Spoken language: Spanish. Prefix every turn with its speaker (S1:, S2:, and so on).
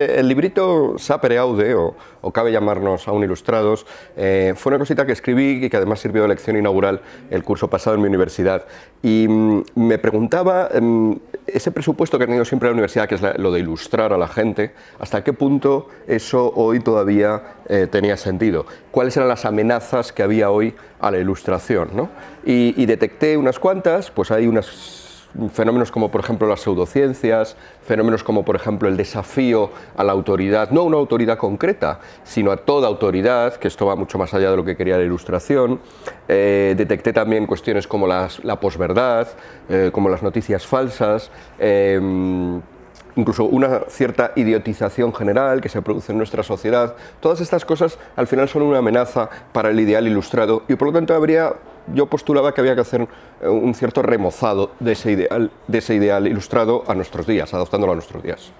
S1: El librito Sapere Aude, o, cabe llamarnos aún ilustrados, eh, fue una cosita que escribí y que además sirvió de lección inaugural el curso pasado en mi universidad. Y mm, me preguntaba, mm, ese presupuesto que ha tenido siempre la universidad, que es lo de ilustrar a la gente, ¿hasta qué punto eso hoy todavía eh, tenía sentido? ¿Cuáles eran las amenazas que había hoy a la ilustración? y detecté unas cuantas, pues hay unas fenómenos como por ejemplo las pseudociencias, fenómenos como por ejemplo el desafío a la autoridad, no a una autoridad concreta, sino a toda autoridad, que esto va mucho más allá de lo que quería la ilustración. Eh, detecté también cuestiones como la posverdad, eh, como las noticias falsas. Em, incluso una cierta idiotización general que se produce en nuestra sociedad. Todas estas cosas al final son una amenaza para el ideal ilustrado y por lo tanto habría yo postulaba que había que hacer un cierto remozado de ese ideal, de ese ideal ilustrado a nuestros días, adaptándolo a nuestros días.